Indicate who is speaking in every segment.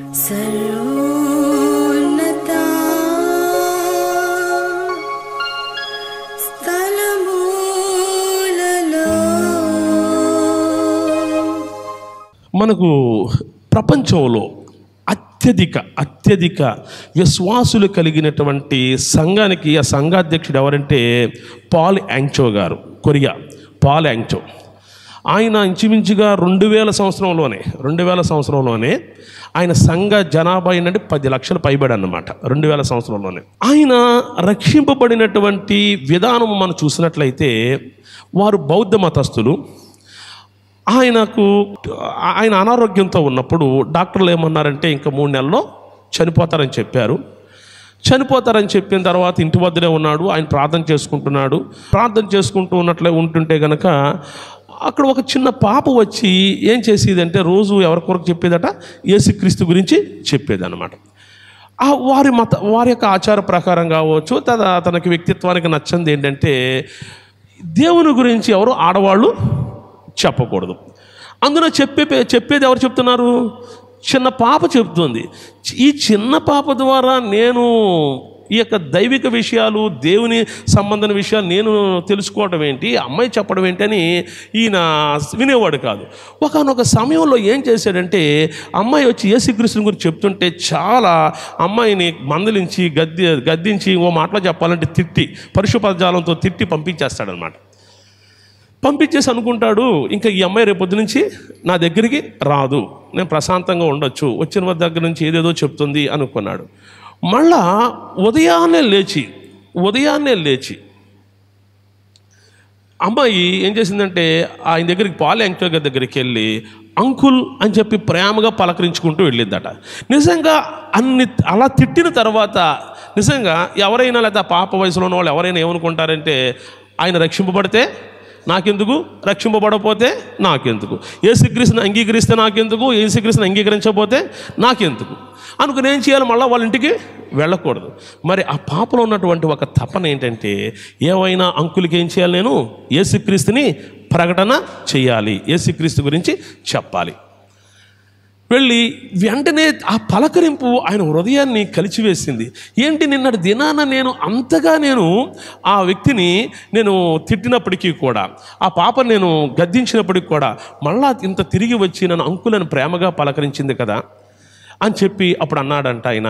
Speaker 1: మనకు ప్రపంచంలో అత్యధిక అత్యధిక విశ్వాసులు కలిగినటువంటి సంఘానికి ఆ సంఘాధ్యక్షుడు ఎవరంటే పాల్ యాంగ్చో గారు కొరియా పాల్ యాంగ్చో ఆయన ఇంచుమించుగా రెండు వేల సంవత్సరంలోనే రెండు వేల సంవత్సరంలోనే ఆయన సంఘ జనాభా ఏంటంటే పది లక్షలు పైబడి అన్నమాట రెండు వేల సంవత్సరంలోనే ఆయన రక్షింపబడినటువంటి విధానం మనం చూసినట్లయితే వారు బౌద్ధ మతస్థులు ఆయనకు ఆయన అనారోగ్యంతో ఉన్నప్పుడు డాక్టర్లు ఏమన్నారంటే ఇంకా మూడు నెలల్లో చనిపోతారని చెప్పారు చనిపోతారని చెప్పిన తర్వాత ఇంటి వద్దనే ఉన్నాడు ఆయన ప్రార్థన చేసుకుంటున్నాడు ప్రార్థన చేసుకుంటూ ఉన్నట్లే ఉంటుంటే కనుక అక్కడ ఒక చిన్న పాప వచ్చి ఏం చేసేదంటే రోజు ఎవరి కొరకు చెప్పేదట యేసుక్రీస్తు గురించి చెప్పేదన్నమాట ఆ వారి మత వారి యొక్క ఆచార ప్రకారం కావచ్చు తన తనకి వ్యక్తిత్వానికి నచ్చింది ఏంటంటే దేవుని గురించి ఎవరు ఆడవాళ్ళు చెప్పకూడదు అందులో చెప్పే చెప్పేది ఎవరు చెప్తున్నారు చిన్న పాప చెప్తుంది ఈ చిన్న పాప ద్వారా నేను ఈ యొక్క దైవిక విషయాలు దేవుని సంబంధం విషయాలు నేను తెలుసుకోవడం ఏంటి అమ్మాయి చెప్పడం ఏంటి అని ఈయన వినేవాడు కాదు ఒకనొక సమయంలో ఏం చేశాడంటే అమ్మాయి వచ్చి ఏ శ్రీకృష్ణుని గురించి చెప్తుంటే చాలా అమ్మాయిని మందలించి గద్ది గద్దించి ఓ మాటలో చెప్పాలంటే తిట్టి పరుశుపదజాలంతో తిట్టి పంపించేస్తాడనమాట పంపించేసి అనుకుంటాడు ఇంకా ఈ అమ్మాయి రేపొద్దు నుంచి నా దగ్గరికి రాదు నేను ప్రశాంతంగా ఉండొచ్చు వచ్చిన వారి దగ్గర నుంచి ఏదేదో చెప్తుంది అనుకున్నాడు మళ్ళా ఉదయాన్నే లేచి ఉదయాన్నే లేచి అమ్మాయి ఏం చేసిందంటే ఆయన దగ్గరికి పాల యాంక్టర్ గారి దగ్గరికి వెళ్ళి అంకుల్ అని చెప్పి ప్రేమగా పలకరించుకుంటూ వెళ్ళిందట నిజంగా అన్ని అలా తిట్టిన తర్వాత నిజంగా ఎవరైనా లేదా పాప వయసులో ఉన్న వాళ్ళు ఎవరైనా ఏమనుకుంటారంటే ఆయన రక్షింపబడితే నాకెందుకు రక్షింపబడపోతే నాకెందుకు ఏ ఏసుక్రీస్తుని అంగీకరిస్తే నాకెందుకు ఏ ఏసుక్రీస్తుని అంగీకరించకపోతే నాకెందుకు అనుకుని ఏం చేయాలి మళ్ళీ వాళ్ళ ఇంటికి వెళ్ళకూడదు మరి ఆ పాపలో ఉన్నటువంటి ఒక తపన ఏంటంటే ఏవైనా అంకులకి ఏం చేయాలి నేను ఏసుక్రీస్తుని ప్రకటన చేయాలి ఏసుక్రీస్తు గురించి చెప్పాలి వెళ్ళి వెంటనే ఆ పలకరింపు ఆయన హృదయాన్ని కలిచివేసింది ఏంటి నిన్నటి దినాన నేను అంతగా నేను ఆ వ్యక్తిని నేను తిట్టినప్పటికీ కూడా ఆ పాప నేను గద్దించినప్పటికి కూడా మళ్ళా ఇంత తిరిగి వచ్చి నన్ను అంకులను ప్రేమగా పలకరించింది కదా అని చెప్పి అప్పుడు అన్నాడంట ఆయన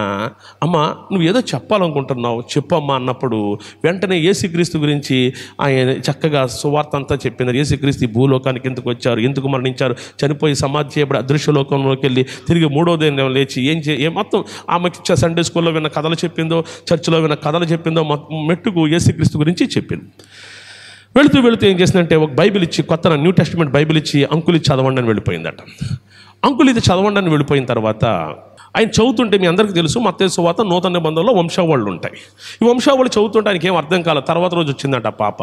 Speaker 1: అమ్మ నువ్వు ఏదో చెప్పాలనుకుంటున్నావు చెప్పమ్మా అన్నప్పుడు వెంటనే ఏసుక్రీస్తు గురించి ఆయన చక్కగా సువార్త అంతా చెప్పినారు ఏసుక్రీస్తు భూలోకానికి ఎందుకు వచ్చారు ఎందుకు మరణించారు చనిపోయి సమాధి చేయబడి లోకంలోకి వెళ్ళి తిరిగి మూడో దేని లేచి ఏం చే ఏ మొత్తం ఆమెకి సండే స్కూల్లో విన్న కథలు చెప్పిందో చర్చిలో విన్న కథలు చెప్పిందో మెట్టుకు ఏసుక్రీస్తు గురించి చెప్పింది వెళుతూ వెళుతూ ఏం చేసిందంటే ఒక బైబిల్ ఇచ్చి కొత్త న్యూ టెస్ట్మెంట్ బైబిల్ ఇచ్చి అంకులు చదవండి అని వెళ్ళిపోయిందట అంకుల్ ఇది చదవండి అని వెళ్ళిపోయిన తర్వాత ఆయన చదువుతుంటే మీ అందరికీ తెలుసు మత్స్సు వాత నూతన నిబంధనలో వంశావాళ్ళు ఉంటాయి ఈ వంశావళి చదువుతుంటే ఆయనకి ఏం అర్థం కాలేదు తర్వాత రోజు వచ్చిందంట పాప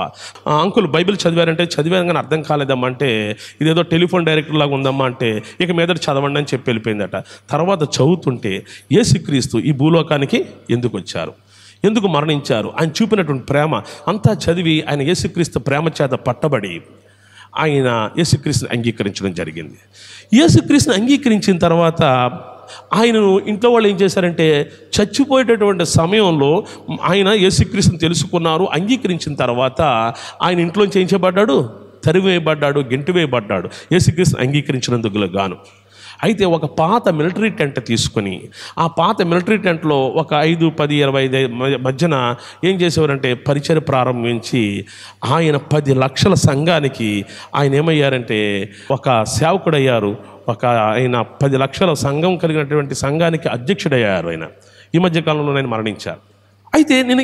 Speaker 1: అంకుల్ బైబిల్ చదివారంటే చదివాను కానీ అర్థం కాలేదమ్మా అంటే ఇదేదో టెలిఫోన్ డైరెక్టర్ లాగా ఉందమ్మా అంటే ఇక మీద చదవండి అని చెప్పి వెళ్ళిపోయిందట తర్వాత చదువుతుంటే ఏసుక్రీస్తు ఈ భూలోకానికి ఎందుకు వచ్చారు ఎందుకు మరణించారు ఆయన చూపినటువంటి ప్రేమ అంతా చదివి ఆయన యేసుక్రీస్తు ప్రేమ చేత పట్టబడి ఆయన యేసుక్రీస్తుని అంగీకరించడం జరిగింది యేసుక్రీస్తుని అంగీకరించిన తర్వాత ఆయనను ఇంట్లో వాళ్ళు ఏం చేశారంటే చచ్చిపోయేటటువంటి సమయంలో ఆయన యేసుక్రీస్తుని తెలుసుకున్నారు అంగీకరించిన తర్వాత ఆయన ఇంట్లో చేయించబడ్డాడు తరివేయబడ్డాడు గెంటివేయబడ్డాడు యేసుక్రీస్తుని అంగీకరించినందుకు గాను అయితే ఒక పాత మిలిటరీ టెంట్ తీసుకుని ఆ పాత మిలిటరీ టెంట్లో ఒక ఐదు పది ఇరవై ఐదు మధ్యన ఏం చేసేవారంటే పరిచయం ప్రారంభించి ఆయన పది లక్షల సంఘానికి ఆయన ఏమయ్యారంటే ఒక సేవకుడయ్యారు ఒక ఆయన పది లక్షల సంఘం కలిగినటువంటి సంఘానికి అధ్యక్షుడయ్యారు ఆయన ఈ మధ్య కాలంలో నేను మరణించారు అయితే నేను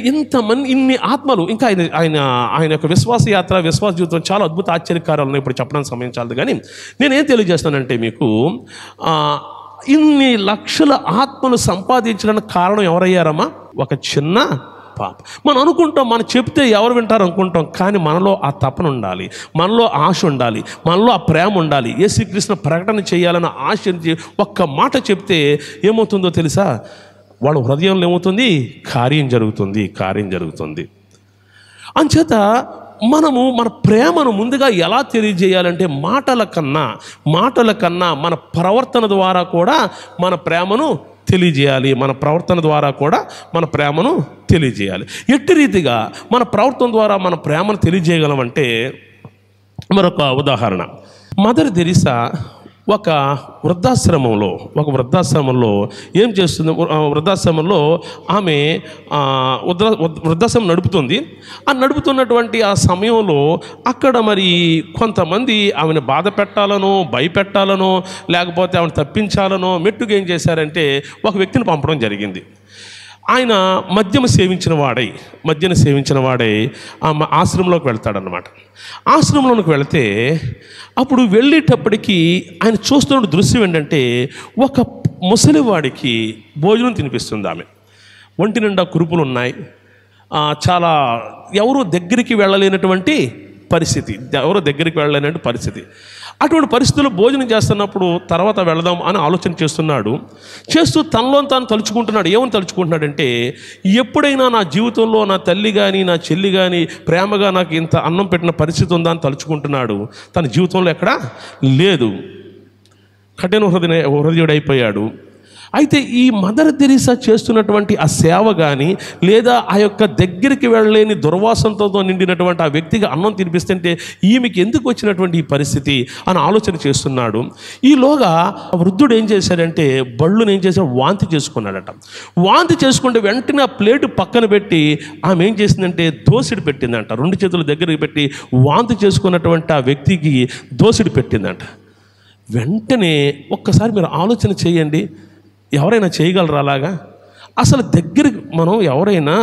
Speaker 1: మంది ఇన్ని ఆత్మలు ఇంకా ఆయన ఆయన ఆయన యొక్క విశ్వాస యాత్ర విశ్వాస జీవితం చాలా అద్భుత ఆశ్చర్యకారాలను ఇప్పుడు చెప్పడానికి సమయం చాలదు కానీ నేనేం తెలియజేస్తానంటే మీకు ఇన్ని లక్షల ఆత్మలు సంపాదించడానికి కారణం ఎవరయ్యారమ్మా ఒక చిన్న పాప మనం అనుకుంటాం మనం చెప్తే ఎవరు వింటారు అనుకుంటాం కానీ మనలో ఆ తపన ఉండాలి మనలో ఆశ ఉండాలి మనలో ఆ ప్రేమ ఉండాలి ఏ శ్రీకృష్ణ ప్రకటన చేయాలన్న ఆశ ఒక్క మాట చెప్తే ఏమవుతుందో తెలుసా వాళ్ళ హృదయంలో ఏమవుతుంది కార్యం జరుగుతుంది కార్యం జరుగుతుంది అంచేత మనము మన ప్రేమను ముందుగా ఎలా తెలియజేయాలంటే మాటల కన్నా మాటల కన్నా మన ప్రవర్తన ద్వారా కూడా మన ప్రేమను తెలియజేయాలి మన ప్రవర్తన ద్వారా కూడా మన ప్రేమను తెలియజేయాలి ఎట్టి రీతిగా మన ప్రవర్తన ద్వారా మన ప్రేమను తెలియజేయగలమంటే మరొక ఉదాహరణ మదర్ తెరిసా ఒక వృద్ధాశ్రమంలో ఒక వృద్ధాశ్రమంలో ఏం చేస్తుంది వృద్ధాశ్రమంలో ఆమె వృద్ధ వృద్ధాశ్రమం నడుపుతుంది ఆ నడుపుతున్నటువంటి ఆ సమయంలో అక్కడ మరి కొంతమంది ఆమెను బాధ పెట్టాలనో భయపెట్టాలనో లేకపోతే ఆమెను తప్పించాలనో మెట్టుగా ఏం చేశారంటే ఒక వ్యక్తిని పంపడం జరిగింది ఆయన మద్యం సేవించిన వాడై మద్యం సేవించిన వాడై ఆశ్రమంలోకి వెళ్తాడనమాట ఆశ్రమంలోకి వెళితే అప్పుడు వెళ్ళేటప్పటికి ఆయన చూస్తున్న దృశ్యం ఏంటంటే ఒక ముసలివాడికి భోజనం తినిపిస్తుంది ఆమె ఒంటి నిండా కురుపులు ఉన్నాయి చాలా ఎవరు దగ్గరికి వెళ్ళలేనటువంటి పరిస్థితి ఎవరు దగ్గరికి వెళ్ళలేనటువంటి పరిస్థితి అటువంటి పరిస్థితుల్లో భోజనం చేస్తున్నప్పుడు తర్వాత వెళదాం అని ఆలోచన చేస్తున్నాడు చేస్తూ తనలో తాను తలుచుకుంటున్నాడు ఏమని తలుచుకుంటున్నాడంటే ఎప్పుడైనా నా జీవితంలో నా తల్లి కానీ నా చెల్లి కానీ ప్రేమగా నాకు ఇంత అన్నం పెట్టిన పరిస్థితి ఉందా అని తలుచుకుంటున్నాడు తన జీవితంలో ఎక్కడా లేదు కఠిన హృదయ హృదయుడైపోయాడు అయితే ఈ మదర్ తెరీసా చేస్తున్నటువంటి ఆ సేవ కానీ లేదా ఆ యొక్క దగ్గరికి వెళ్ళలేని దుర్వాసంతో నిండినటువంటి ఆ వ్యక్తికి అన్నం తినిపిస్తుంటే ఈమెకి ఎందుకు వచ్చినటువంటి ఈ పరిస్థితి అని ఆలోచన చేస్తున్నాడు ఈలోగా వృద్ధుడు ఏం చేశాడంటే బళ్ళును ఏం చేశాడు వాంతి చేసుకున్నాడట వాంతి చేసుకుంటే వెంటనే ఆ ప్లేటు పక్కన పెట్టి ఆమె ఏం చేసిందంటే దోసిడి పెట్టిందంట రెండు చేతుల దగ్గరికి పెట్టి వాంతి చేసుకున్నటువంటి ఆ వ్యక్తికి దోసిడి పెట్టిందంట వెంటనే ఒక్కసారి మీరు ఆలోచన చేయండి ఎవరైనా చేయగలరా అలాగా అసలు దగ్గర మనం ఎవరైనా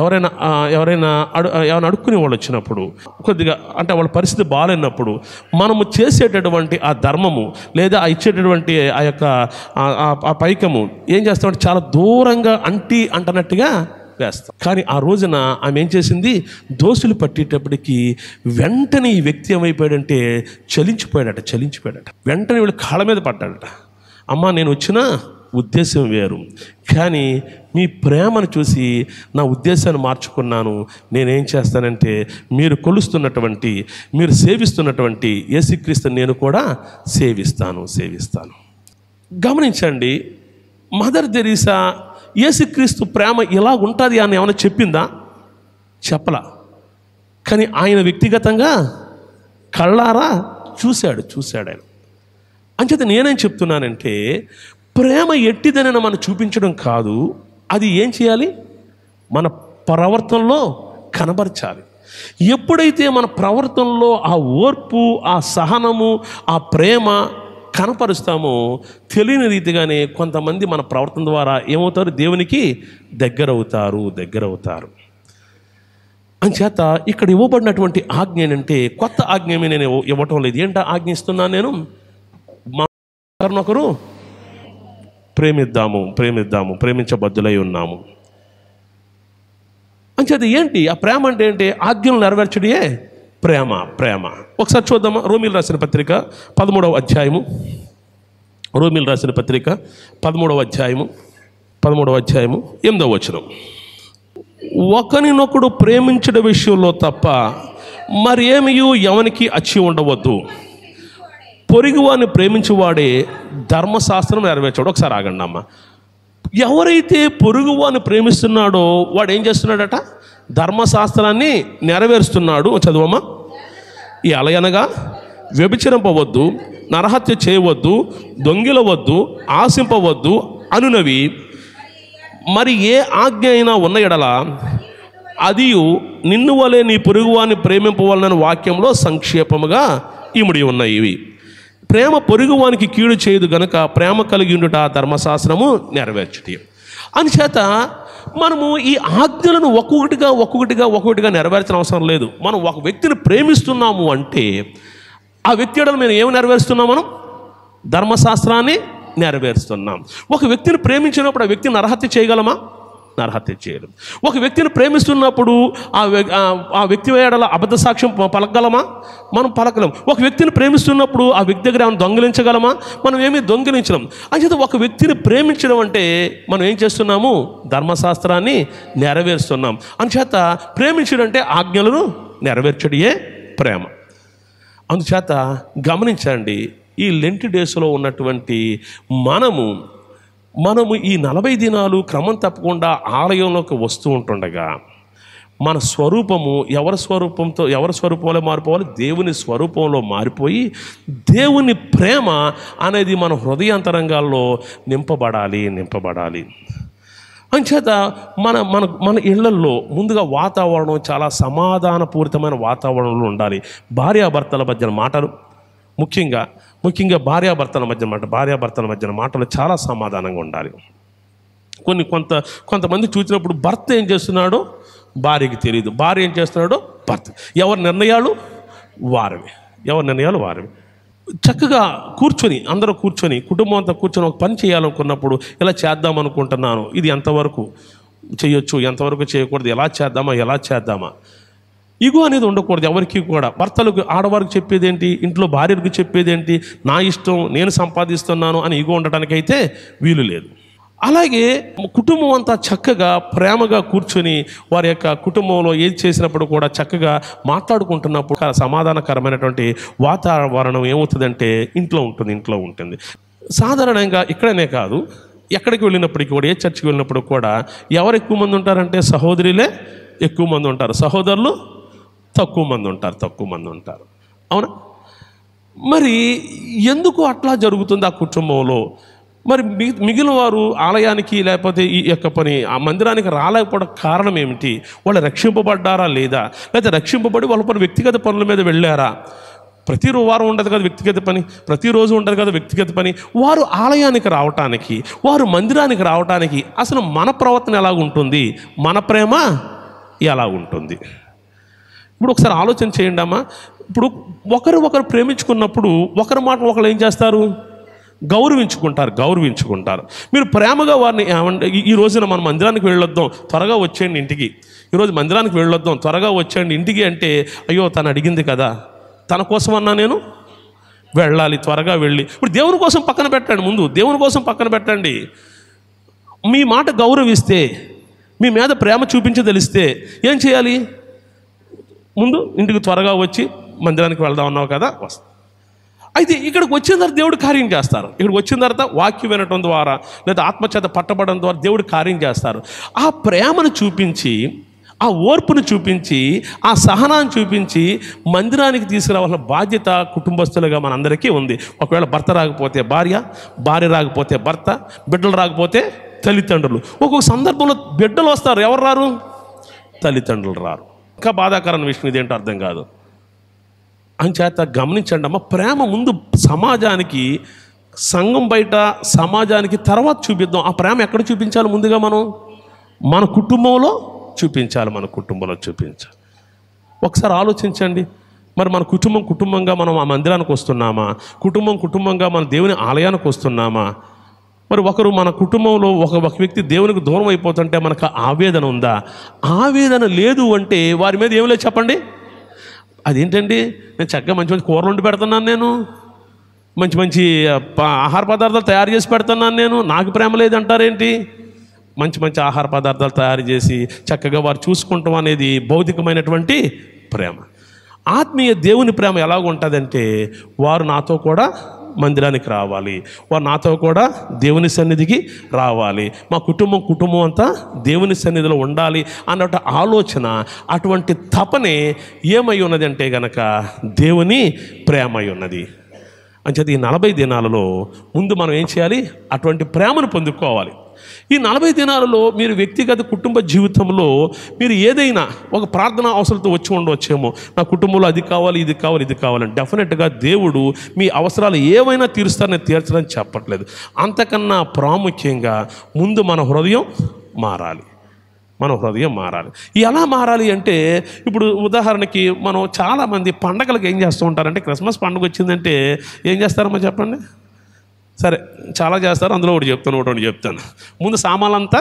Speaker 1: ఎవరైనా ఎవరైనా అడు ఎవరైనా అడుక్కునే వాళ్ళు వచ్చినప్పుడు కొద్దిగా అంటే వాళ్ళ పరిస్థితి బాగాలేనప్పుడు మనము చేసేటటువంటి ఆ ధర్మము లేదా ఆ ఇచ్చేటటువంటి ఆ యొక్క ఆ పైకము ఏం చేస్తామంటే చాలా దూరంగా అంటి అంటనట్టుగా వేస్తాం కానీ ఆ రోజున ఆమె ఏం చేసింది దోసులు పట్టేటప్పటికి వెంటనే ఈ వ్యక్తి ఏమైపోయాడంటే చలించిపోయాడట చలించిపోయాడట వెంటనే వీళ్ళు కాళ్ళ మీద పడ్డాడట అమ్మ నేను వచ్చినా ఉద్దేశం వేరు కానీ మీ ప్రేమను చూసి నా ఉద్దేశాన్ని మార్చుకున్నాను నేనేం చేస్తానంటే మీరు కొలుస్తున్నటువంటి మీరు సేవిస్తున్నటువంటి యేసుక్రీస్తు నేను కూడా సేవిస్తాను సేవిస్తాను గమనించండి మదర్ దెరీసా యేసుక్రీస్తు ప్రేమ ఇలా ఉంటుంది అని ఏమైనా చెప్పిందా చెప్పలా కానీ ఆయన వ్యక్తిగతంగా కళ్ళారా చూశాడు చూశాడు ఆయన అంచేత నేనేం చెప్తున్నానంటే ప్రేమ ఎట్టిదని మనం చూపించడం కాదు అది ఏం చేయాలి మన ప్రవర్తనలో కనబరచాలి ఎప్పుడైతే మన ప్రవర్తనలో ఆ ఓర్పు ఆ సహనము ఆ ప్రేమ కనపరుస్తామో తెలియని రీతిగానే కొంతమంది మన ప్రవర్తన ద్వారా ఏమవుతారు దేవునికి దగ్గరవుతారు దగ్గరవుతారు అంచేత ఇక్కడ ఇవ్వబడినటువంటి ఆజ్ఞ ఏంటంటే కొత్త ఆజ్ఞమే నేను ఇవ్వటం లేదు ఏంటో ఆజ్ఞిస్తున్నాను నేను ఒకరినొకరు ప్రేమిద్దాము ప్రేమిద్దాము ప్రేమించబద్దులై ఉన్నాము అంచేది ఏంటి ఆ ప్రేమ అంటే ఏంటి ఆజ్ఞలు నెరవేర్చడియే ప్రేమ ప్రేమ ఒకసారి చూద్దామా రోమిల్ రాసిన పత్రిక పదమూడవ అధ్యాయము రోమిల్ రాసిన పత్రిక పదమూడవ అధ్యాయము పదమూడవ అధ్యాయము ఎనిమిదవ వచనం ఒకరినొకడు ప్రేమించడం విషయంలో తప్ప మరి ఎవనికి అచ్చి ఉండవద్దు పొరుగువాన్ని ప్రేమించేవాడే ధర్మశాస్త్రం నెరవేర్చాడు ఒకసారి ఆగండి అమ్మ ఎవరైతే పొరుగువాని ప్రేమిస్తున్నాడో వాడు ఏం చేస్తున్నాడట ధర్మశాస్త్రాన్ని నెరవేరుస్తున్నాడు చదువమ్మా ఈ అలయనగా వ్యభిచరింపవద్దు నరహత్య చేయవద్దు దొంగిలవద్దు ఆశింపవద్దు అనునవి మరి ఏ ఆజ్ఞ అయినా ఉన్న ఎడల అది నిన్ను వలే నీ పొరుగువాన్ని ప్రేమింపవలనని వాక్యంలో సంక్షేపముగా ఇముడి ఉన్నాయి ఇవి ప్రేమ పొరుగువానికి కీడు చేయదు గనక ప్రేమ కలిగి ఉండుట ధర్మశాస్త్రము నెరవేర్చుటి అందుచేత మనము ఈ ఆజ్ఞలను ఒక్కొక్కటిగా ఒక్కొక్కటిగా ఒక్కొక్కటిగా నెరవేర్చిన అవసరం లేదు మనం ఒక వ్యక్తిని ప్రేమిస్తున్నాము అంటే ఆ వ్యక్తి మేము ఏమి నెరవేరుస్తున్నాం మనం ధర్మశాస్త్రాన్ని నెరవేరుస్తున్నాం ఒక వ్యక్తిని ప్రేమించినప్పుడు ఆ వ్యక్తిని అర్హత చేయగలమా నరహత్య చేయడం ఒక వ్యక్తిని ప్రేమిస్తున్నప్పుడు ఆ వ్యక్తి ఆ వ్యక్తి ఏడల అబద్ధ సాక్ష్యం పలకగలమా మనం పలకలం ఒక వ్యక్తిని ప్రేమిస్తున్నప్పుడు ఆ వ్యక్తి దగ్గర ఏమైనా దొంగిలించగలమా మనం ఏమీ దొంగిలించడం చెప్పి ఒక వ్యక్తిని ప్రేమించడం అంటే మనం ఏం చేస్తున్నాము ధర్మశాస్త్రాన్ని నెరవేరుస్తున్నాం అంచేత ప్రేమించడం అంటే ఆజ్ఞలను నెరవేర్చడియే ప్రేమ అందుచేత గమనించండి ఈ లెంటి డేస్లో ఉన్నటువంటి మనము మనము ఈ నలభై దినాలు క్రమం తప్పకుండా ఆలయంలోకి వస్తూ ఉంటుండగా మన స్వరూపము ఎవరి స్వరూపంతో ఎవరి స్వరూపంలో మారిపోవాలి దేవుని స్వరూపంలో మారిపోయి దేవుని ప్రేమ అనేది మన హృదయాంతరంగాల్లో నింపబడాలి నింపబడాలి అంచేత మన మన మన ఇళ్లల్లో ముందుగా వాతావరణం చాలా సమాధానపూరితమైన వాతావరణంలో ఉండాలి భార్యాభర్తల మధ్యన మాటలు ముఖ్యంగా ముఖ్యంగా భార్యాభర్తల మధ్య మాట భార్యాభర్తల మధ్యన మాటలు చాలా సమాధానంగా ఉండాలి కొన్ని కొంత కొంతమంది చూసినప్పుడు భర్త ఏం చేస్తున్నాడో భార్యకి తెలియదు భార్య ఏం చేస్తున్నాడో భర్త ఎవరి నిర్ణయాలు వారివి ఎవరి నిర్ణయాలు వారివి చక్కగా కూర్చొని అందరూ కూర్చొని కుటుంబం అంతా కూర్చొని ఒక పని చేయాలనుకున్నప్పుడు ఇలా చేద్దాం అనుకుంటున్నాను ఇది ఎంతవరకు చేయొచ్చు ఎంతవరకు చేయకూడదు ఎలా చేద్దామా ఎలా చేద్దామా ఇగో అనేది ఉండకూడదు ఎవరికి కూడా భర్తలకు ఆడవారికి చెప్పేది ఏంటి ఇంట్లో భార్యలకు చెప్పేది ఏంటి నా ఇష్టం నేను సంపాదిస్తున్నాను అని ఇగో ఉండటానికైతే వీలు లేదు అలాగే కుటుంబం అంతా చక్కగా ప్రేమగా కూర్చొని వారి యొక్క కుటుంబంలో ఏది చేసినప్పుడు కూడా చక్కగా మాట్లాడుకుంటున్నప్పుడు సమాధానకరమైనటువంటి వాతావరణం ఏమవుతుందంటే ఇంట్లో ఉంటుంది ఇంట్లో ఉంటుంది సాధారణంగా ఇక్కడనే కాదు ఎక్కడికి వెళ్ళినప్పటికీ కూడా ఏ చర్చికి వెళ్ళినప్పుడు కూడా ఎవరు ఎక్కువ మంది ఉంటారంటే సహోదరులే ఎక్కువ మంది ఉంటారు సహోదరులు తక్కువ మంది ఉంటారు తక్కువ మంది ఉంటారు అవునా మరి ఎందుకు అట్లా జరుగుతుంది ఆ కుటుంబంలో మరి మిగిలిన వారు ఆలయానికి లేకపోతే ఈ యొక్క పని ఆ మందిరానికి రాలేకపోవడం కారణం ఏమిటి వాళ్ళు రక్షింపబడ్డారా లేదా లేకపోతే రక్షింపబడి వాళ్ళ పని వ్యక్తిగత పనుల మీద వెళ్ళారా ప్రతి వారం ఉండదు కదా వ్యక్తిగత పని ప్రతిరోజు ఉండదు కదా వ్యక్తిగత పని వారు ఆలయానికి రావటానికి వారు మందిరానికి రావటానికి అసలు మన ప్రవర్తన ఎలా ఉంటుంది మన ప్రేమ ఎలా ఉంటుంది ఇప్పుడు ఒకసారి ఆలోచన చేయండి అమ్మా ఇప్పుడు ఒకరు ఒకరు ప్రేమించుకున్నప్పుడు ఒకరి మాట ఒకరు ఏం చేస్తారు గౌరవించుకుంటారు గౌరవించుకుంటారు మీరు ప్రేమగా వారిని ఈ రోజున మనం మందిరానికి వెళ్ళొద్దాం త్వరగా వచ్చేయండి ఇంటికి ఈరోజు మందిరానికి వెళ్ళొద్దాం త్వరగా వచ్చేయండి ఇంటికి అంటే అయ్యో తను అడిగింది కదా తన కోసం అన్నా నేను వెళ్ళాలి త్వరగా వెళ్ళి ఇప్పుడు దేవుని కోసం పక్కన పెట్టండి ముందు దేవుని కోసం పక్కన పెట్టండి మీ మాట గౌరవిస్తే మీ మీద ప్రేమ చూపించి తెలిస్తే ఏం చేయాలి ముందు ఇంటికి త్వరగా వచ్చి మందిరానికి వెళ్దాం అన్నావు కదా వస్తా అయితే ఇక్కడికి వచ్చిన తర్వాత దేవుడు కార్యం చేస్తారు ఇక్కడికి వచ్చిన తర్వాత వాక్యం వినటం ద్వారా లేదా ఆత్మచేత పట్టబడడం ద్వారా దేవుడు కార్యం చేస్తారు ఆ ప్రేమను చూపించి ఆ ఓర్పును చూపించి ఆ సహనాన్ని చూపించి మందిరానికి తీసుకురావాల్సిన బాధ్యత కుటుంబస్తులుగా మనందరికీ ఉంది ఒకవేళ భర్త రాకపోతే భార్య భార్య రాకపోతే భర్త బిడ్డలు రాకపోతే తల్లిదండ్రులు ఒక్కొక్క సందర్భంలో బిడ్డలు వస్తారు ఎవరు రారు తల్లిదండ్రులు రారు ఇంకా బాధాకరమైన విషయం ఇదేంటో అర్థం కాదు అంచేత గమనించండి అమ్మ ప్రేమ ముందు సమాజానికి సంఘం బయట సమాజానికి తర్వాత చూపిద్దాం ఆ ప్రేమ ఎక్కడ చూపించాలి ముందుగా మనం మన కుటుంబంలో చూపించాలి మన కుటుంబంలో చూపించాలి ఒకసారి ఆలోచించండి మరి మన కుటుంబం కుటుంబంగా మనం ఆ మందిరానికి వస్తున్నామా కుటుంబం కుటుంబంగా మన దేవుని ఆలయానికి వస్తున్నామా మరి ఒకరు మన కుటుంబంలో ఒక ఒక వ్యక్తి దేవునికి దూరం అయిపోతుంటే మనకు ఆవేదన ఉందా ఆవేదన లేదు అంటే వారి మీద ఏమి లేదు చెప్పండి అదేంటండి నేను చక్కగా మంచి మంచి కూరలు వండి పెడుతున్నాను నేను మంచి మంచి ఆహార పదార్థాలు తయారు చేసి పెడుతున్నాను నేను నాకు ప్రేమ లేదంటారేంటి మంచి మంచి ఆహార పదార్థాలు తయారు చేసి చక్కగా వారు చూసుకుంటాం అనేది భౌతికమైనటువంటి ప్రేమ ఆత్మీయ దేవుని ప్రేమ ఎలాగుంటుందంటే ఉంటుందంటే వారు నాతో కూడా మందిరానికి రావాలి వారు నాతో కూడా దేవుని సన్నిధికి రావాలి మా కుటుంబం కుటుంబం అంతా దేవుని సన్నిధిలో ఉండాలి అన్న ఆలోచన అటువంటి తపనే ఏమై ఉన్నది అంటే గనక దేవుని ప్రేమ ఉన్నది అని చెప్పి ఈ నలభై దినాలలో ముందు మనం ఏం చేయాలి అటువంటి ప్రేమను పొందుకోవాలి ఈ నలభై దినాలలో మీరు వ్యక్తిగత కుటుంబ జీవితంలో మీరు ఏదైనా ఒక ప్రార్థన అవసరంతో వచ్చి ఉండవచ్చేమో నా కుటుంబంలో అది కావాలి ఇది కావాలి ఇది కావాలని డెఫినెట్గా దేవుడు మీ అవసరాలు ఏవైనా తీరుస్తారని తీర్చడం చెప్పట్లేదు అంతకన్నా ప్రాముఖ్యంగా ముందు మన హృదయం మారాలి మన హృదయం మారాలి ఎలా మారాలి అంటే ఇప్పుడు ఉదాహరణకి మనం చాలామంది పండగలకు ఏం చేస్తూ ఉంటారంటే క్రిస్మస్ పండుగ వచ్చిందంటే ఏం చేస్తారమ్మా చెప్పండి సరే చాలా చేస్తారు అందులో ఒకటి చెప్తాను ఒకటి ఒకటి చెప్తాను ముందు అంతా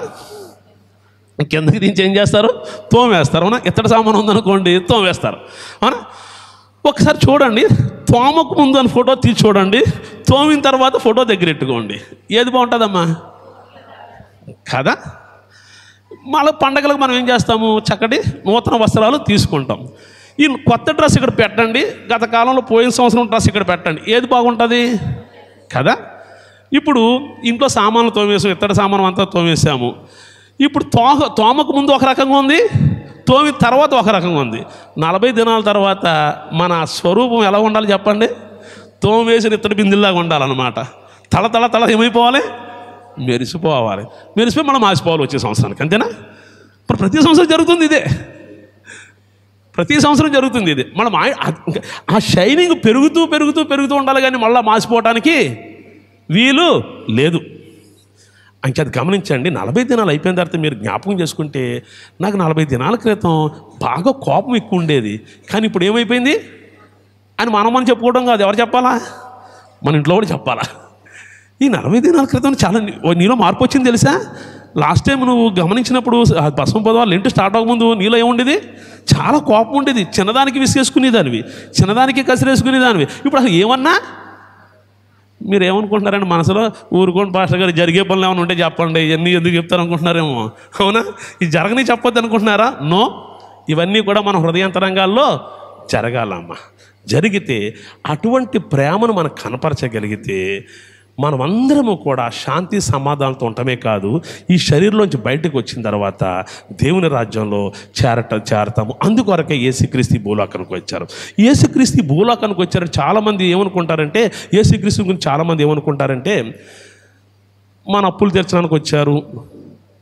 Speaker 1: కిందకి దించి ఏం చేస్తారు తోమేస్తారు అవునా ఇతడ సామాన్ ఉందనుకోండి తోమేస్తారు అవునా ఒకసారి చూడండి తోమకు ముందు అని ఫోటో తీసి చూడండి తోమిన తర్వాత ఫోటో దగ్గర ఎట్టుకోండి ఏది బాగుంటుందమ్మా కదా మళ్ళీ పండగలకు మనం ఏం చేస్తాము చక్కటి నూతన వస్త్రాలు తీసుకుంటాం ఈ కొత్త డ్రెస్ ఇక్కడ పెట్టండి గత కాలంలో పోయిన సంవత్సరం డ్రెస్ ఇక్కడ పెట్టండి ఏది బాగుంటుంది కదా ఇప్పుడు ఇంట్లో సామాన్లు తోమేసాం ఇత్తడి సామాను అంతా తోమేసాము ఇప్పుడు తోహ తోమకు ముందు ఒక రకంగా ఉంది తోమిన తర్వాత ఒక రకంగా ఉంది నలభై దినాల తర్వాత మన స్వరూపం ఎలా ఉండాలి చెప్పండి తోమేసిన ఇత్తడి బిందిల్లాగా ఉండాలన్నమాట తల తల తల ఏమైపోవాలి మెరిసిపోవాలి మెరిసిపోయి మనం మాసిపోవాలి వచ్చే సంవత్సరానికి అంతేనా ఇప్పుడు ప్రతి సంవత్సరం జరుగుతుంది ఇదే ప్రతి సంవత్సరం జరుగుతుంది ఇది మనం ఆ షైనింగ్ పెరుగుతూ పెరుగుతూ పెరుగుతూ ఉండాలి కానీ మళ్ళీ మాసిపోవటానికి వీలు లేదు అది గమనించండి నలభై దినాలు అయిపోయిన తర్వాత మీరు జ్ఞాపకం చేసుకుంటే నాకు నలభై దినాల క్రితం బాగా కోపం ఎక్కువ ఉండేది కానీ ఇప్పుడు ఏమైపోయింది అని మనం మనం చెప్పుకోవడం కాదు ఎవరు చెప్పాలా మన ఇంట్లో కూడా చెప్పాలా ఈ నలభై దినాల క్రితం చాలా నీలో మార్పు వచ్చింది తెలుసా లాస్ట్ టైం నువ్వు గమనించినప్పుడు బసం పదవాళ్ళు ఇంటి స్టార్ట్ అవ్వకముందు నీలో ఏముండేది చాలా కోపం ఉండేది చిన్నదానికి విసిగేసుకునేదానివి చిన్నదానికి కసిరేసుకునేదానివి ఇప్పుడు అసలు ఏమన్నా మీరు ఏమనుకుంటున్నారండి మనసులో ఊరుకోండి పాస్టర్ గారు జరిగే పనులు ఏమైనా ఉంటే చెప్పండి ఇవన్నీ ఎందుకు చెప్తారు అనుకుంటున్నారేమో అవునా ఇది జరగని చెప్పొద్దు అనుకుంటున్నారా నో ఇవన్నీ కూడా మన హృదయాంతరంగాల్లో జరగాలమ్మా జరిగితే అటువంటి ప్రేమను మనం కనపరచగలిగితే మనం అందరము కూడా శాంతి సమాధానంతో ఉండటమే కాదు ఈ శరీరంలోంచి బయటకు వచ్చిన తర్వాత దేవుని రాజ్యంలో చేరట చేరతాము అందుకొరకే ఏసుక్రీస్తు భూలోకానికి వచ్చారు ఏసుక్రీస్తు భూలోకానికి వచ్చారు చాలామంది ఏమనుకుంటారంటే ఏసుక్రీస్తు గురించి చాలామంది ఏమనుకుంటారంటే మన అప్పులు తీర్చడానికి వచ్చారు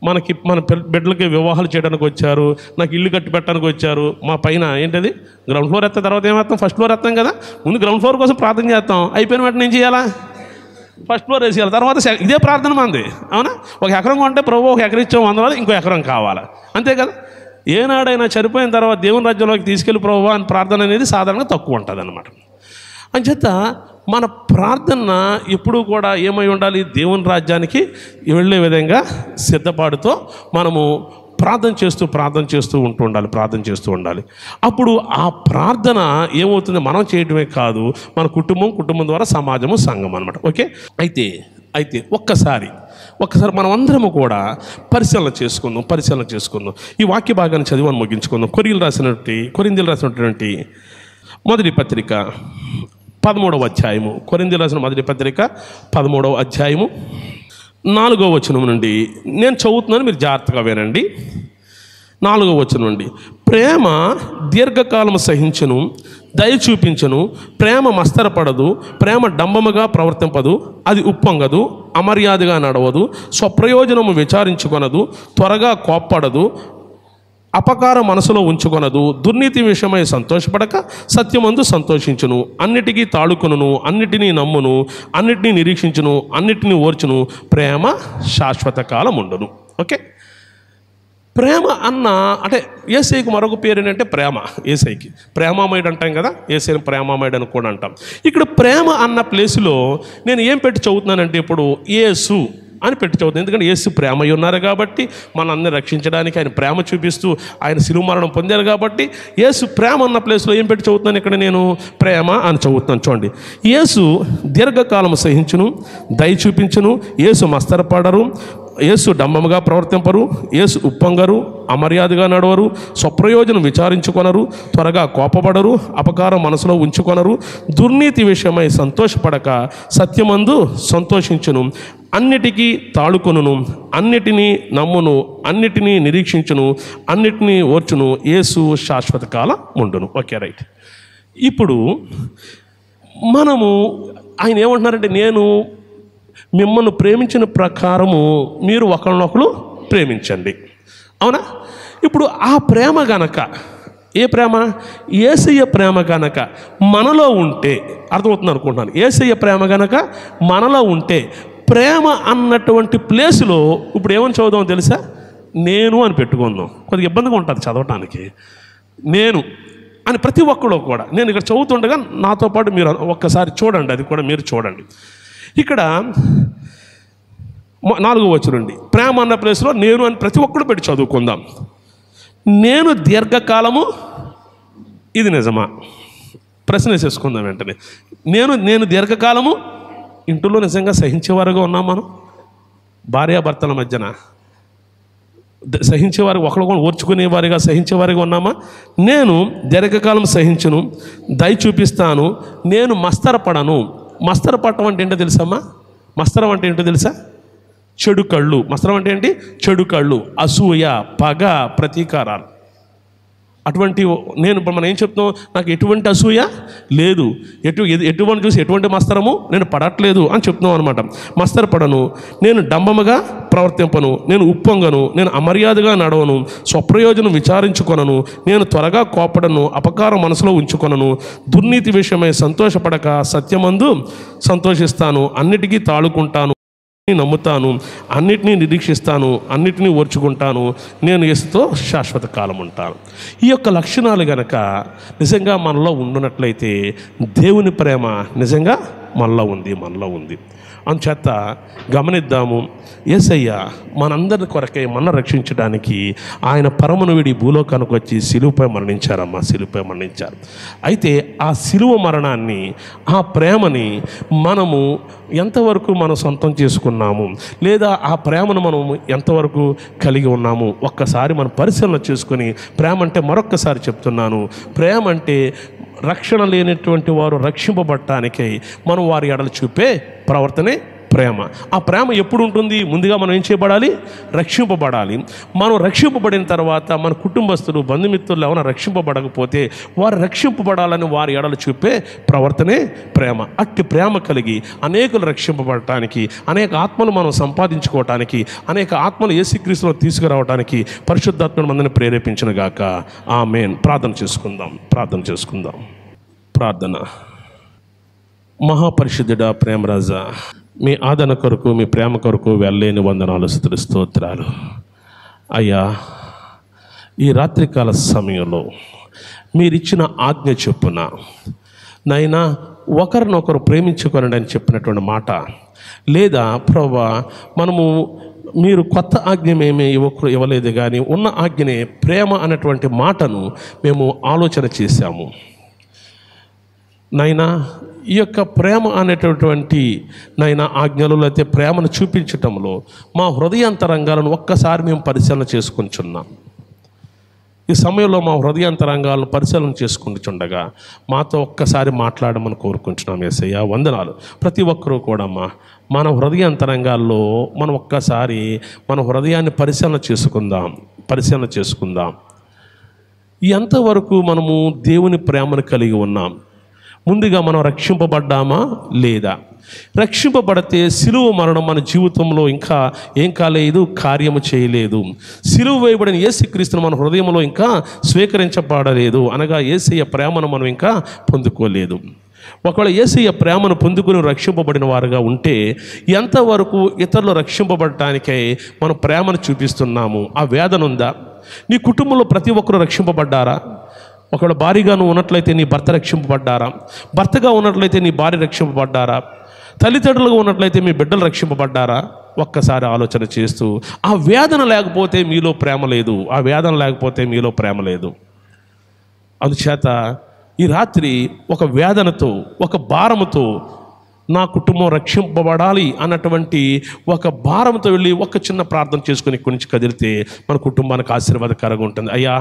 Speaker 1: మనకి మన బిడ్డలకి వివాహాలు చేయడానికి వచ్చారు నాకు ఇల్లు కట్టి పెట్టడానికి వచ్చారు మా పైన ఏంటది గ్రౌండ్ ఫ్లోర్ ఎత్తే తర్వాత ఏమేస్తాం ఫస్ట్ ఫ్లోర్ ఎత్తాం కదా ముందు గ్రౌండ్ ఫ్లోర్ కోసం ప్రార్థన చేస్తాం అయిపోయిన వెంటనే ఏం చేయాలా ఫస్ట్ ఫ్లోర్ వేసేయాలి తర్వాత ఇదే ప్రార్థన మంది అవునా ఒక ఎకరం కొంటే ప్రభు ఒక ఎకరం ఇచ్చాం అందువల్ల ఇంకో ఎకరం కావాలి అంతే కదా ఏనాడైనా చనిపోయిన తర్వాత దేవుని రాజ్యంలోకి తీసుకెళ్ళి ప్రభు అని ప్రార్థన అనేది సాధారణంగా తక్కువ ఉంటుంది అనమాట అంచేత మన ప్రార్థన ఎప్పుడూ కూడా ఏమై ఉండాలి దేవుని రాజ్యానికి వెళ్ళే విధంగా సిద్ధపాటుతో మనము ప్రార్థన చేస్తూ ప్రార్థన చేస్తూ ఉంటూ ఉండాలి ప్రార్థన చేస్తూ ఉండాలి అప్పుడు ఆ ప్రార్థన ఏమవుతుంది మనం చేయడమే కాదు మన కుటుంబం కుటుంబం ద్వారా సమాజము సంఘం అనమాట ఓకే అయితే అయితే ఒక్కసారి ఒక్కసారి మనం అందరము కూడా పరిశీలన చేసుకుందాం పరిశీలన చేసుకుందాం ఈ వాక్య భాగాన్ని చదివాను ముగించుకుందాం కొరియలు రాసినటువంటి కొరిందీలు రాసినటువంటి మొదటి పత్రిక పదమూడవ అధ్యాయము కొరిందీలు రాసిన మొదటి పత్రిక పదమూడవ అధ్యాయము నాలుగో వచనం నుండి నేను చదువుతున్నాను మీరు జాగ్రత్తగా వినండి నాలుగో వచనం నుండి ప్రేమ దీర్ఘకాలం సహించను దయ చూపించను ప్రేమ మస్తరపడదు ప్రేమ డంబముగా ప్రవర్తింపదు అది ఉప్పొంగదు అమర్యాదగా నడవదు స్వప్రయోజనము విచారించుకొనదు త్వరగా కోప్పడదు అపకారం మనసులో ఉంచుకొనదు దుర్నీతి విషయమై సంతోషపడక సత్యమందు సంతోషించును అన్నిటికీ తాడుకును అన్నిటినీ నమ్మును అన్నిటినీ నిరీక్షించును అన్నిటినీ ఓర్చును ప్రేమ శాశ్వత కాలం ఉండును ఓకే ప్రేమ అన్న అంటే ఏసైకి మరొక పేరు ఏంటంటే ప్రేమ ఏసైకి ప్రేమామయుడు అంటాం కదా ఏసైని ప్రేమామయుడు అని కూడా అంటాం ఇక్కడ ప్రేమ అన్న ప్లేసులో నేను ఏం పెట్టి చదువుతున్నానంటే ఇప్పుడు ఏసు అని పెట్టి చదువుతుంది ఎందుకంటే యేసు ప్రేమ ఉన్నారు కాబట్టి మనందరినీ రక్షించడానికి ఆయన ప్రేమ చూపిస్తూ ఆయన సిలువు మరణం పొందారు కాబట్టి యేసు ప్రేమ అన్న ప్లేస్లో ఏం పెట్టి చదువుతున్నాను ఇక్కడ నేను ప్రేమ అని చదువుతున్నాను చూడండి యేసు దీర్ఘకాలం సహించును దయ చూపించును యేసు మస్తరపడరు యేసు డంబముగా ప్రవర్తింపరు యేసు ఉప్పొంగరు అమర్యాదగా నడవరు స్వప్రయోజనం విచారించుకొనరు త్వరగా కోపపడరు అపకారం మనసులో ఉంచుకొనరు దుర్నీతి విషయమై సంతోషపడక సత్యమందు సంతోషించును అన్నిటికీ తాళుకొనును అన్నిటినీ నమ్మును అన్నిటినీ నిరీక్షించును అన్నిటినీ ఓర్చును యేసు శాశ్వత కాలం ఉండును ఓకే రైట్ ఇప్పుడు మనము ఆయన ఏమంటున్నారంటే నేను మిమ్మల్ని ప్రేమించిన ప్రకారము మీరు ఒకరినొకరు ప్రేమించండి అవునా ఇప్పుడు ఆ ప్రేమ గనక ఏ ప్రేమ ఏసయ్య ప్రేమ గనక మనలో ఉంటే అర్థమవుతుంది అనుకుంటున్నాను ఏసయ్య ప్రేమ గనక మనలో ఉంటే ప్రేమ అన్నటువంటి ప్లేస్లో ఇప్పుడు ఏమని చదువుదాం తెలుసా నేను అని పెట్టుకుందాం కొద్దిగా ఇబ్బందిగా ఉంటుంది చదవటానికి నేను అని ప్రతి ఒక్కరు కూడా నేను ఇక్కడ చదువుతుండగా నాతో పాటు మీరు ఒక్కసారి చూడండి అది కూడా మీరు చూడండి ఇక్కడ నాలుగో వచనండి ప్రేమ అన్న ప్లేస్లో నేను అని ప్రతి ఒక్కరు పెట్టి చదువుకుందాం నేను దీర్ఘకాలము ఇది నిజమా ప్రశ్న చేసుకుందాం వెంటనే నేను నేను దీర్ఘకాలము ఇంటిలో నిజంగా సహించేవారుగా ఉన్నాం మనం భార్యాభర్తల మధ్యన ఓర్చుకునే ఒకరికొని ఓర్చుకునేవారిగా సహించేవారిగా ఉన్నామా నేను దీర్ఘకాలం సహించను దయ చూపిస్తాను నేను మస్తరపడను మస్తర పట్టం అంటే ఏంటో తెలుసమ్మా మస్తరం అంటే ఏంటో తెలుసా చెడు కళ్ళు మస్తరం అంటే ఏంటి చెడు కళ్ళు అసూయ పగ ప్రతీకారాలు అటువంటి నేను ఇప్పుడు మనం ఏం చెప్తున్నాం నాకు ఎటువంటి అసూయ లేదు ఎటు ఎటువంటి చూసి ఎటువంటి మస్తరము నేను పడట్లేదు అని చెప్తున్నాం అనమాట మస్తర పడను నేను డంబముగా ప్రవర్తింపను నేను ఉప్పొంగను నేను అమర్యాదగా నడవను స్వప్రయోజనం విచారించుకొనను నేను త్వరగా కోపడను అపకారం మనసులో ఉంచుకొనను దుర్నీతి విషయమై సంతోషపడక సత్యమందు సంతోషిస్తాను అన్నిటికీ తాళుకుంటాను నమ్ముతాను అన్నిటినీ నిరీక్షిస్తాను అన్నిటినీ ఓర్చుకుంటాను నేను ఇస్తూ శాశ్వత కాలం ఉంటాను ఈ యొక్క లక్షణాలు గనక నిజంగా మనలో ఉండునట్లయితే దేవుని ప్రేమ నిజంగా మనలో ఉంది మనలో ఉంది అంచేత గమనిద్దాము ఏసయ్య మనందరి కొరకై మన రక్షించడానికి ఆయన పరమను విడి భూలోకానికి వచ్చి శిలువుపై మరణించారమ్మా శిలువుపై మరణించారు అయితే ఆ శిలువ మరణాన్ని ఆ ప్రేమని మనము ఎంతవరకు మనం సొంతం చేసుకున్నాము లేదా ఆ ప్రేమను మనము ఎంతవరకు కలిగి ఉన్నాము ఒక్కసారి మనం పరిశీలన చేసుకొని ప్రేమ అంటే మరొక్కసారి చెప్తున్నాను ప్రేమ అంటే రక్షణ లేనటువంటి వారు రక్షింపబడటానికై మనం వారి ఎడలు చూపే ప్రవర్తనే ప్రేమ ఆ ప్రేమ ఎప్పుడు ఉంటుంది ముందుగా మనం ఏం చేయబడాలి రక్షింపబడాలి మనం రక్షింపబడిన తర్వాత మన కుటుంబస్తులు బంధుమిత్రులు ఏమైనా రక్షింపబడకపోతే వారు రక్షింపబడాలని వారి ఎడలు చూపే ప్రవర్తనే ప్రేమ అట్టి ప్రేమ కలిగి అనేకులు రక్షింపబడటానికి అనేక ఆత్మలు మనం సంపాదించుకోవటానికి అనేక ఆత్మలు ఏసుక్రీస్తులో తీసుకురావడానికి పరిశుద్ధాత్మను మందని గాక ఆ మెయిన్ ప్రార్థన చేసుకుందాం ప్రార్థన చేసుకుందాం ప్రార్థన మహాపరిషుద్ధుడా ప్రేమరాజా మీ ఆదరణ కొరకు మీ ప్రేమ కొరకు వెళ్ళలేని వందనాలు స్థుతులు స్తోత్రాలు అయ్యా ఈ రాత్రికాల సమయంలో మీరిచ్చిన ఆజ్ఞ చెప్పున నైనా ఒకరినొకరు ప్రేమించుకోనడని చెప్పినటువంటి మాట లేదా ప్రభా మనము మీరు కొత్త ఆజ్ఞమేమి ఇవ్వకు ఇవ్వలేదు కానీ ఉన్న ఆజ్ఞనే ప్రేమ అనేటువంటి మాటను మేము ఆలోచన చేశాము నాయన ఈ యొక్క ప్రేమ అనేటటువంటి నాయన ఆజ్ఞలు లేకపోతే ప్రేమను చూపించటంలో మా హృదయాంతరంగాలను ఒక్కసారి మేము పరిశీలన చేసుకుంటున్నాం ఈ సమయంలో మా హృదయాంతరంగాలను పరిశీలన చేసుకుంటుండగా మాతో ఒక్కసారి మాట్లాడమని కోరుకుంటున్నాం ఏసయ్య వందనాలు ప్రతి ఒక్కరూ కూడా అమ్మా మన హృదయాంతరంగాల్లో మనం ఒక్కసారి మన హృదయాన్ని పరిశీలన చేసుకుందాం పరిశీలన చేసుకుందాం ఎంతవరకు మనము దేవుని ప్రేమను కలిగి ఉన్నాం ముందుగా మనం రక్షింపబడ్డామా లేదా రక్షింపబడితే సిలువు మరణం మన జీవితంలో ఇంకా ఏం కాలేదు కార్యము చేయలేదు సిలువు వేయబడిన ఏసుక్రీస్తును మన హృదయంలో ఇంకా స్వీకరించబడలేదు అనగా ఏసయ్య ప్రేమను మనం ఇంకా పొందుకోలేదు ఒకవేళ ఏసయ్య ప్రేమను పొందుకుని రక్షింపబడిన వారుగా ఉంటే ఎంతవరకు ఇతరులు రక్షింపబడటానికై మనం ప్రేమను చూపిస్తున్నాము ఆ వేదన ఉందా నీ కుటుంబంలో ప్రతి ఒక్కరు రక్షింపబడ్డారా ఒకవేళ భారీగా నువ్వు ఉన్నట్లయితే నీ భర్త రక్షింపబడ్డారా భర్తగా ఉన్నట్లయితే నీ భార్య రక్షింపబడ్డారా తల్లిదండ్రులుగా ఉన్నట్లయితే మీ బిడ్డలు రక్షింపబడ్డారా ఒక్కసారి ఆలోచన చేస్తూ ఆ వేదన లేకపోతే మీలో ప్రేమ లేదు ఆ వేదన లేకపోతే మీలో ప్రేమ లేదు అందుచేత ఈ రాత్రి ఒక వేదనతో ఒక భారముతో నా కుటుంబం రక్షింపబడాలి అన్నటువంటి ఒక భారంతో వెళ్ళి ఒక చిన్న ప్రార్థన చేసుకుని ఇక్కడి నుంచి కదిలితే మన కుటుంబానికి ఆశీర్వాదకరంగా ఉంటుంది అయ్యా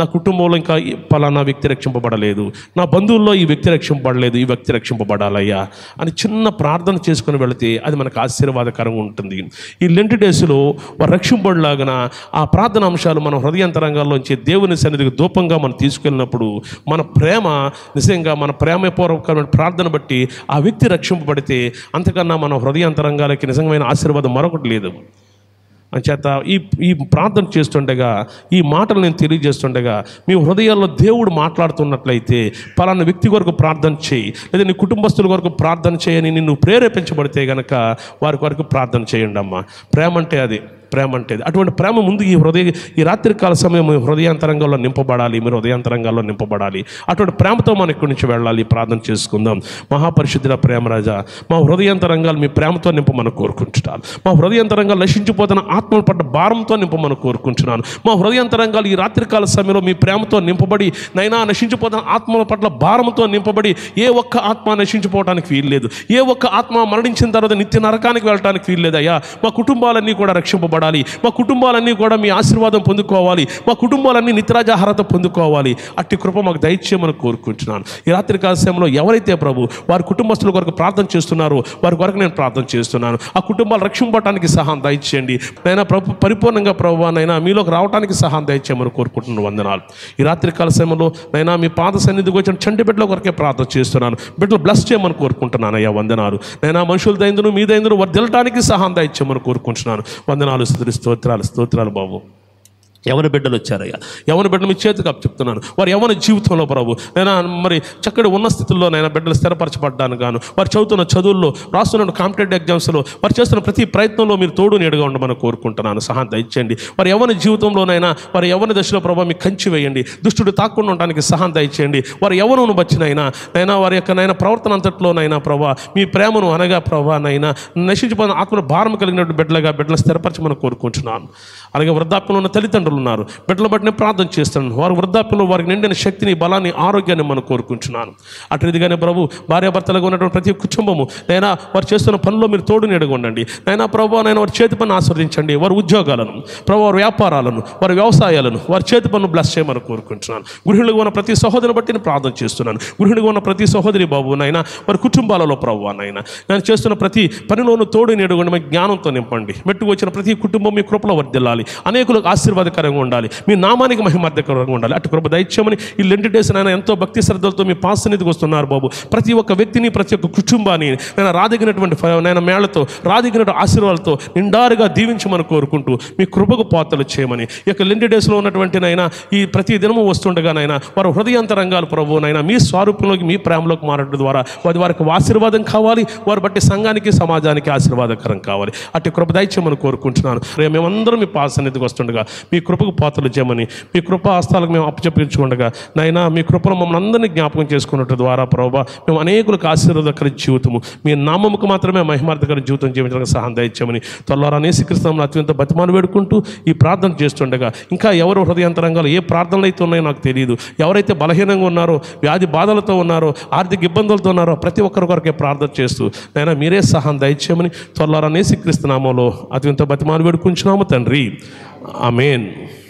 Speaker 1: నా కుటుంబంలో ఇంకా పలానా వ్యక్తి రక్షింపబడలేదు నా బంధువుల్లో ఈ వ్యక్తి రక్షింపబడలేదు ఈ వ్యక్తి రక్షింపబడాలయ్యా అని చిన్న ప్రార్థన చేసుకుని వెళితే అది మనకు ఆశీర్వాదకరంగా ఉంటుంది ఈ లెంటి డేస్లో రక్షింపబడిలాగన ఆ ప్రార్థన అంశాలు మన హృదయంతరంగాల్లోంచి దేవుని సన్నిధికి దూపంగా మనం తీసుకెళ్ళినప్పుడు మన ప్రేమ నిజంగా మన ప్రేమపూర్వకమైన ప్రార్థన బట్టి ఆ వ్యక్తి రక్షింప దీవింపబడితే అంతకన్నా మన హృదయాంతరంగాలకి నిజమైన ఆశీర్వాదం మరొకటి లేదు అంచేత ఈ ఈ ప్రార్థన చేస్తుండగా ఈ మాటలు నేను తెలియజేస్తుండగా మీ హృదయాల్లో దేవుడు మాట్లాడుతున్నట్లయితే పలానా వ్యక్తి కొరకు ప్రార్థన చేయి లేదా నీ కుటుంబస్తుల కొరకు ప్రార్థన చేయని నిన్ను ప్రేరేపించబడితే గనక వారి కొరకు ప్రార్థన చేయండి అమ్మా ప్రేమ అంటే అది ప్రేమ అంటే అటువంటి ప్రేమ ముందు ఈ హృదయ ఈ రాత్రికాల సమయం హృదయాంతరంగంలో నింపబడాలి మీరు హృదయాంతరంగాల్లో నింపబడాలి అటువంటి ప్రేమతో మనం ఇక్కడి నుంచి వెళ్ళాలి ప్రార్థన చేసుకుందాం మహాపరిశుద్ధుల ప్రేమరాజా మా హృదయాంతరంగాలు మీ ప్రేమతో మనం కోరుకుంటున్నాను మా హృదయాంతరంగా నశించిపోతున్న ఆత్మలు పడ్డ భారంతో మనం కోరుకుంటున్నాను మా హృదయాంతరంగాలు ఈ రాత్రికాల సమయంలో మీ ప్రేమతో నింపబడి నైనా నశించిపోతున్న ఆత్మల పట్ల భారంతో నింపబడి ఏ ఒక్క ఆత్మ నశించిపోవడానికి లేదు ఏ ఒక్క ఆత్మ మరణించిన తర్వాత నిత్య నరకానికి వెళ్ళడానికి వీలు లేదయ్యా మా కుటుంబాలన్నీ కూడా రక్షింపబడాలి పడాలి మా కుటుంబాలన్నీ కూడా మీ ఆశీర్వాదం పొందుకోవాలి మా కుటుంబాలన్నీ నిత్రాజాహారత పొందుకోవాలి అట్టి కృప మాకు దయచేయమని కోరుకుంటున్నాను ఈ రాత్రి సమయంలో ఎవరైతే ప్రభు వారి కుటుంబస్తుల కొరకు ప్రార్థన చేస్తున్నారో వారి కొరకు నేను ప్రార్థన చేస్తున్నాను ఆ కుటుంబాలు రక్షింపడానికి సహాయం దయచేయండి నైనా ప్రభు పరిపూర్ణంగా ప్రభు నైనా మీలోకి రావడానికి సహాయం దయచేయమని కోరుకుంటున్న వందనాలు ఈ రాత్రి సమయంలో నైనా మీ పాత సన్నిధికి వచ్చిన చంటి బిడ్డల కొరకే ప్రార్థన చేస్తున్నాను బిడ్డలు బ్లస్ చేయమని కోరుకుంటున్నాను అయ్యా వందనాలు నైనా మనుషుల దైందును మీ దైందును వర్దిలటానికి సహాయం దయచేయమని కోరుకుంటున్నాను వందనాలు స్తోత్రాలు స్తోత్రాలు స్తోత్రాలు బాబు యవన బిడ్డలు వచ్చారయ్యా యవన బిడ్డలు మీ చేతికి అప్పు చెప్తున్నాను వారు యవన జీవితంలో ప్రభు నేను మరి చక్కటి ఉన్న స్థితిలో నేను బిడ్డలు స్థిరపరచబడ్డాను గాను వారు చదువుతున్న చదువుల్లో రాస్తున్న కాంపిటేటివ్ ఎగ్జామ్స్లో వారు చేస్తున్న ప్రతి ప్రయత్నంలో మీరు తోడు నేడుగా ఉండమని కోరుకుంటున్నాను సహాయం దయచేయండి వారి యవన జీవితంలోనైనా వారి యవన దశలో ప్రభావ మీకు కంచి వేయండి దుష్టుడు తాకుండా ఉండడానికి సహాయం దయచేయండి వారి యవనను బచ్చినైనా నైనా వారి యొక్క నైనా ప్రవర్తన అంతట్లోనైనా ప్రభా మీ ప్రేమను అనగా ప్రభా నైనా నశించిపోయిన ఆత్మ భారం కలిగినట్టు బిడ్డలుగా బిడ్డలు స్థిరపరచమని కోరుకుంటున్నాను అలాగే వృద్ధాప్యంలో ఉన్న తల్లిదండ్రులు బిడ్డలు ఉన్నారు బిడ్డలు బట్టి నేను ప్రార్థన చేస్తాను వారి వృద్ధాప్యంలో వారికి నిండిన శక్తిని బలాన్ని ఆరోగ్యాన్ని మనం కోరుకుంటున్నాను అటు ఇదిగానే ప్రభు భార్యాభర్తలుగా ఉన్నటువంటి ప్రతి కుటుంబము నైనా వారు చేస్తున్న పనుల్లో మీరు తోడు నీడగొండండి నైనా ప్రభు నేను వారి చేతి పని ఆస్వాదించండి వారి ఉద్యోగాలను ప్రభు వారి వ్యాపారాలను వారి వ్యవసాయాలను వారి చేతి పనులు బ్లెస్ చేయమని కోరుకుంటున్నాను గృహిణులుగా ఉన్న ప్రతి సహోదరిని బట్టి నేను ప్రార్థన చేస్తున్నాను గృహిణిగా ఉన్న ప్రతి సహోదరి బాబు నైనా వారి కుటుంబాలలో ప్రభు నాయన నేను చేస్తున్న ప్రతి పనిలోనూ తోడు నీడగొండి జ్ఞానంతో నింపండి మెట్టుకు వచ్చిన ప్రతి కుటుంబం మీ కృపలో వర్దిల్లాలి అనేకులకు ఆశీర్వాదకర మహిమకరంగా ఉండాలి మీ నామానికి మహిమార్థకరంగా ఉండాలి అటు కృప దైత్యమని ఈ లెంటి డేస్ నాయన ఎంతో భక్తి శ్రద్ధలతో మీ పాసనిధికి వస్తున్నారు బాబు ప్రతి ఒక్క వ్యక్తిని ప్రతి ఒక్క కుటుంబాన్ని నేను రాదగినటువంటి నేను మేళతో రాదగిన ఆశీర్వాదాలతో నిండారుగా దీవించమని కోరుకుంటూ మీ కృపకు పాత్రలు చేయమని ఈ యొక్క లెంటి డేస్లో ఉన్నటువంటి నైనా ఈ ప్రతి దినము వస్తుండగానైనా వారు హృదయంతరంగాలు ప్రభు నైనా మీ స్వరూపంలోకి మీ ప్రేమలోకి మారడం ద్వారా వారి వారికి ఆశీర్వాదం కావాలి వారు బట్టి సంఘానికి సమాజానికి ఆశీర్వాదకరం కావాలి అటు కృప దయచేయమని కోరుకుంటున్నాను మేమందరం మీ పాసన్నిధికి వస్తుండగా మీ కృప కృపకు పాత్రలు చేయమని మీ కృప ఆస్థాలకు మేము అప్పచెప్పించుకుండగా నాయన మీ కృపను మమ్మల్ని అందరినీ జ్ఞాపకం చేసుకున్నట్టు ద్వారా ప్రభావ మేము అనేకులకు ఆశీర్వదకర జీవితము మీ నామముకు మాత్రమే మహిమార్థకర జీవితం జీవించడానికి సహాయం దయచేయమని త్వరలో శ్రీకృష్ణంలో అత్యంత బతిమాలు వేడుకుంటూ ఈ ప్రార్థన చేస్తుండగా ఇంకా ఎవరు హృదయంతరంగాలు ఏ ప్రార్థనలు అయితే ఉన్నాయో నాకు తెలియదు ఎవరైతే బలహీనంగా ఉన్నారో వ్యాధి బాధలతో ఉన్నారో ఆర్థిక ఇబ్బందులతో ఉన్నారో ప్రతి ఒక్కరి కొరకే ప్రార్థన చేస్తూ నైనా మీరే సహాయం దయచేయమని త్వరలో యేసుక్రీస్తు నామంలో అత్యంత బతిమాలు వేడుకుంటున్నాము తండ్రి Amen.